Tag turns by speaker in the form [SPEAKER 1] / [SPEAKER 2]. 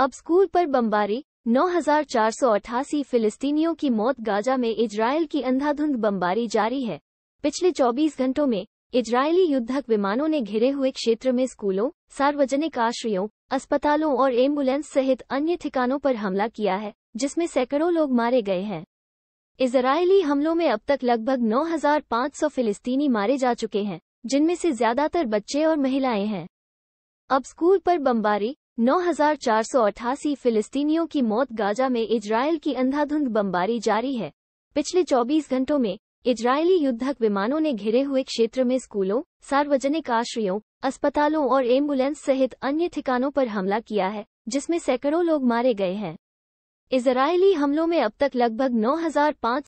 [SPEAKER 1] अब स्कूल पर बमबारी 9,488 फिलिस्तीनियों की मौत गाजा में इजराइल की अंधाधुंध बमबारी जारी है पिछले 24 घंटों में इजरायली युद्धक विमानों ने घिरे हुए क्षेत्र में स्कूलों सार्वजनिक आश्रयों अस्पतालों और एम्बुलेंस सहित अन्य ठिकानों पर हमला किया है जिसमें सैकड़ों लोग मारे गए हैं इजरायली हमलों में अब तक लगभग 9,500 फिलिस्तीनी मारे जा चुके हैं जिनमें से ज्यादातर बच्चे और महिलाएं हैं अब स्कूल पर बमबारी 9,488 फिलिस्तीनियों की मौत गाजा में इजराइल की अंधाधुंध बमबारी जारी है पिछले 24 घंटों में इजरायली युद्धक विमानों ने घिरे हुए क्षेत्र में स्कूलों सार्वजनिक आश्रयों अस्पतालों और एम्बुलेंस सहित अन्य ठिकानों पर हमला किया है जिसमें सैकड़ों लोग मारे गए हैं इजरायली हमलों में अब तक लगभग नौ